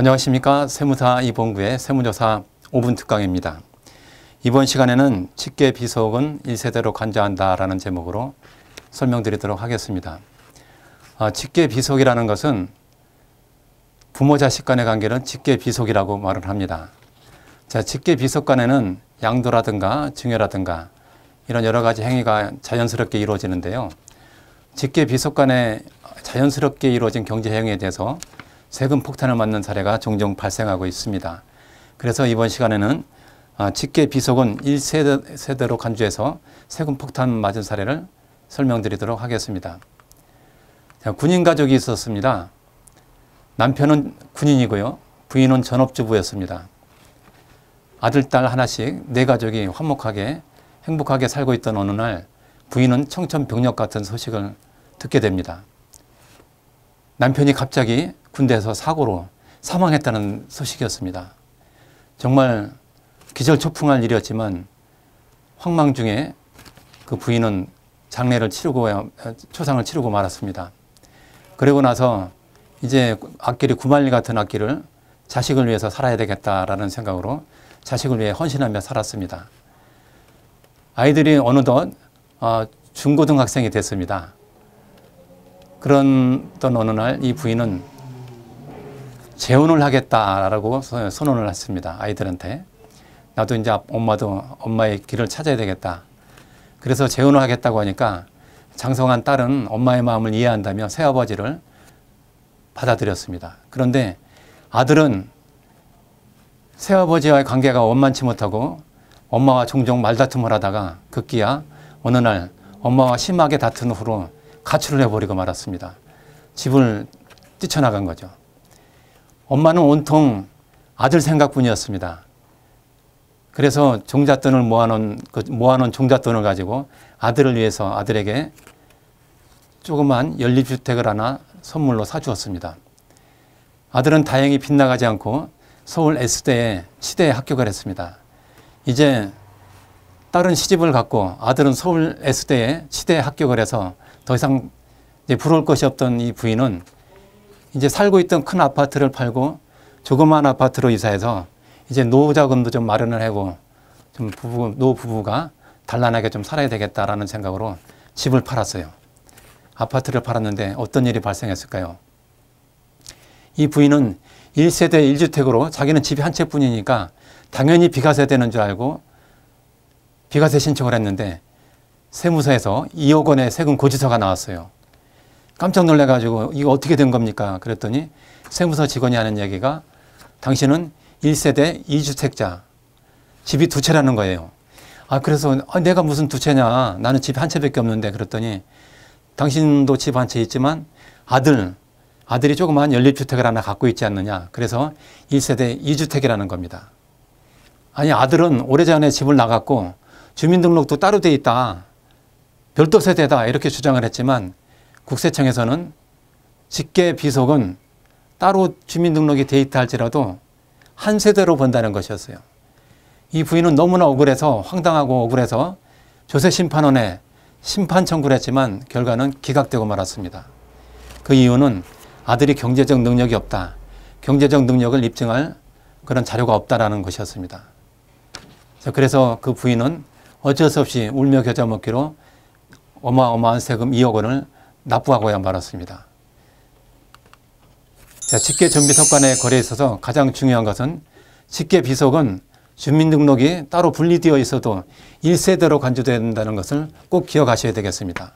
안녕하십니까 세무사 이봉구의 세무조사 5분 특강입니다. 이번 시간에는 직계 비속은 1세대로 간주한다 라는 제목으로 설명드리도록 하겠습니다. 아, 직계 비속이라는 것은 부모 자식 간의 관계는 직계 비속이라고 말을 합니다. 자, 직계 비속 간에는 양도라든가 증여라든가 이런 여러 가지 행위가 자연스럽게 이루어지는데요. 직계 비속 간에 자연스럽게 이루어진 경제 행위에 대해서 세금 폭탄을 맞는 사례가 종종 발생하고 있습니다. 그래서 이번 시간에는 아, 직계 비속은 1세대로 간주해서 세금 폭탄 맞은 사례를 설명드리도록 하겠습니다. 군인 가족이 있었습니다. 남편은 군인이고요. 부인은 전업주부였습니다. 아들, 딸 하나씩 네 가족이 화목하게 행복하게 살고 있던 어느 날 부인은 청천벽력 같은 소식을 듣게 됩니다. 남편이 갑자기 군대에서 사고로 사망했다는 소식이었습니다. 정말 기절초풍할 일이었지만 황망 중에 그 부인은 장례를 치르고 초상을 치르고 말았습니다. 그리고 나서 이제 악길이 구말리 같은 악기를 자식을 위해서 살아야 되겠다라는 생각으로 자식을 위해 헌신하며 살았습니다. 아이들이 어느덧 아, 중고등학생이 됐습니다. 그런 어느 날 이 부인은 재혼을 하겠다라고 선언을 했습니다. 아이들한테. 나도 이제 엄마도 엄마의 길을 찾아야 되겠다. 그래서 재혼을 하겠다고 하니까 장성한 딸은 엄마의 마음을 이해한다며 새아버지를 받아들였습니다. 그런데 아들은 새아버지와의 관계가 원만치 못하고 엄마와 종종 말다툼을 하다가 급기야 어느 날 엄마와 심하게 다툰 후로 가출을 해버리고 말았습니다. 집을 뛰쳐나간 거죠. 엄마는 온통 아들 생각뿐이었습니다. 그래서 종잣돈을 모아놓은, 그 모아놓은 종잣돈을 가지고 아들을 위해서 아들에게 조그만 연립주택을 하나 선물로 사주었습니다. 아들은 다행히 빗나가지 않고 서울 S대에 시대에 합격을 했습니다. 이제 딸은 시집을 갔고 아들은 서울 S대에 시대에 합격을 해서 더 이상 부러울 것이 없던 이 부인은 이제 살고 있던 큰 아파트를 팔고 조그만 아파트로 이사해서 이제 노후 자금도 좀 마련을 하고 좀 부부 노 부부가 단란하게 좀 살아야 되겠다라는 생각으로 집을 팔았어요. 아파트를 팔았는데 어떤 일이 발생했을까요? 이 부인은 1세대 1주택으로 자기는 집이 한 채뿐이니까 당연히 비과세 되는 줄 알고 비과세 신청을 했는데 세무서에서 2억 원의 세금 고지서가 나왔어요. 깜짝 놀래가지고 이거 어떻게 된 겁니까? 그랬더니 세무서 직원이 하는 얘기가 당신은 1세대 2주택자 집이 두 채라는 거예요. 아 그래서 아, 내가 무슨 두 채냐 나는 집 한 채밖에 없는데 그랬더니 당신도 집 한 채 있지만 아들 아들이 조그마한 연립주택을 하나 갖고 있지 않느냐 그래서 1세대 2주택이라는 겁니다. 아니 아들은 오래전에 집을 나갔고 주민등록도 따로 돼 있다 별도 세대다 이렇게 주장을 했지만 국세청에서는 직계 비속은 따로 주민등록이 돼 있다 할지라도 한 세대로 본다는 것이었어요. 이 부인은 너무나 억울해서 황당하고 억울해서 조세심판원에 심판 청구를 했지만 결과는 기각되고 말았습니다. 그 이유는 아들이 경제적 능력이 없다. 경제적 능력을 입증할 그런 자료가 없다라는 것이었습니다. 그래서 그 부인은 어쩔 수 없이 울며 겨자 먹기로 어마어마한 세금 2억 원을 납부하고야 말았습니다. 자, 직계정비석관의 거래에 있어서 가장 중요한 것은 직계비석은 주민등록이 따로 분리되어 있어도 1세대로 간주된다는 것을 꼭 기억하셔야 되겠습니다.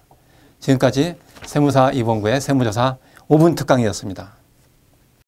지금까지 세무사 이봉구의 세무조사 5분 특강이었습니다.